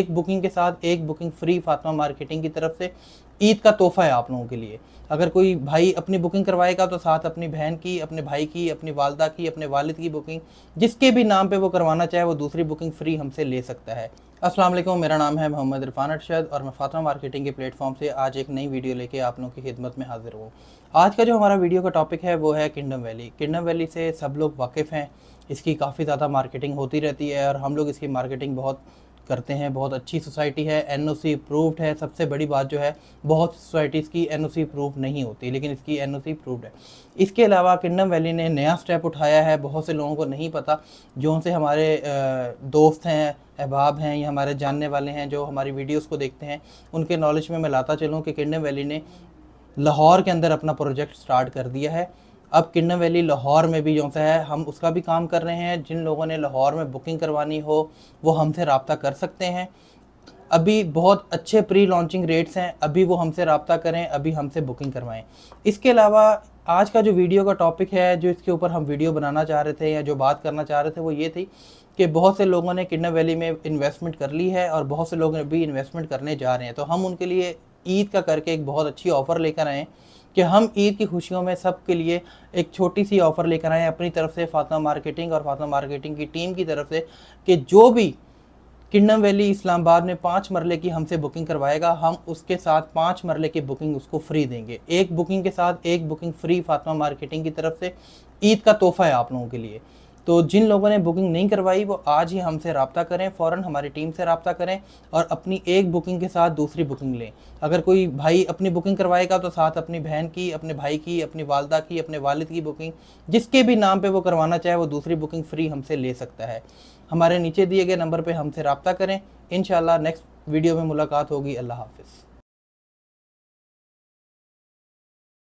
एक बुकिंग के साथ एक बुकिंग फ्री फातमा मार्केटिंग की तरफ से ईद का तोहफा है आप लोगों के लिए अगर कोई भाई अपनी बुकिंग करवाएगा तो साथ अपनी बहन की अपने भाई की अपनी वालदा की अपने वालिद की बुकिंग जिसके भी नाम पे वो करवाना चाहे वो दूसरी बुकिंग फ्री हमसे ले सकता है अस्सलाम वालेकुम मेरा नाम है मोहम्मद इरफान अरशद और मैं फातमा मार्केटिंग के प्लेटफॉर्म से आज एक नई वीडियो लेके आप लोगों की खिदमत में हाजिर हूँ आज का जो हमारा वीडियो का टॉपिक है वो है किंगडम वैली किंगडम वैली से सब लोग वाकिफ़ हैं इसकी काफ़ी ज़्यादा मार्केटिंग होती रहती है और हम लोग इसकी मार्केटिंग बहुत करते हैं बहुत अच्छी सोसाइटी है एन ओ सी अप्रूव्ड है सबसे बड़ी बात जो है बहुत सोसाइटीज़ की एन ओ सी अप्रूव नहीं होती लेकिन इसकी एन ओ सी अप्रूव्ड है इसके अलावा किंडम वैली ने नया स्टेप उठाया है बहुत से लोगों को नहीं पता जो से हमारे दोस्त हैं अहबाब हैं या हमारे जानने वाले हैं जो हमारी वीडियोज़ को देखते हैं उनके नॉलेज में मैं लाता चलूँ कि किंडम वैली ने लाहौर के अंदर अपना प्रोजेक्ट स्टार्ट कर दिया है अब किन्नम वैली लाहौर में भी जो है हम उसका भी काम कर रहे हैं जिन लोगों ने लाहौर में बुकिंग करवानी हो वो हमसे रबता कर सकते हैं अभी बहुत अच्छे प्री लॉन्चिंग रेट्स हैं अभी वो हमसे रबता करें अभी हमसे बुकिंग करवाएं इसके अलावा आज का जो वीडियो का टॉपिक है जो इसके ऊपर हम वीडियो बनाना चाह रहे थे या जो बात करना चाह रहे थे वो ये थी कि बहुत से लोगों ने किन्न वैली में इन्वेस्टमेंट कर ली है और बहुत से लोग अभी इन्वेस्टमेंट करने जा रहे हैं तो हम उनके लिए ईद का करके एक बहुत अच्छी ऑफ़र लेकर आए कि हम ईद की खुशियों में सब के लिए एक छोटी सी ऑफ़र लेकर आए अपनी तरफ से फातमा मार्केटिंग और फातमा मार्केटिंग की टीम की तरफ से कि जो भी किंडम वैली इस्लामाबाद में पाँच मरले की हमसे बुकिंग करवाएगा हम उसके साथ पाँच मरले की बुकिंग उसको फ्री देंगे एक बुकिंग के साथ एक बुकिंग फ्री फातमा मार्केटिंग की तरफ से ईद का तोहफ़ा है आप लोगों के लिए तो जिन लोगों ने बुकिंग नहीं करवाई वो आज ही हमसे रबता करें फ़ौर हमारी टीम से रबता करें और अपनी एक बुकिंग के साथ दूसरी बुकिंग लें अगर कोई भाई अपनी बुकिंग करवाएगा तो साथ अपनी बहन की अपने भाई की अपनी वालदा की अपने वालद की बुकिंग जिसके भी नाम पर वो करवाना चाहे वो दूसरी बुकिंग फ़्री हमसे ले सकता है हमारे नीचे दिए गए नंबर पर हमसे रबता करें इन नेक्स्ट वीडियो में मुलाकात होगी अल्लाह हाफिज़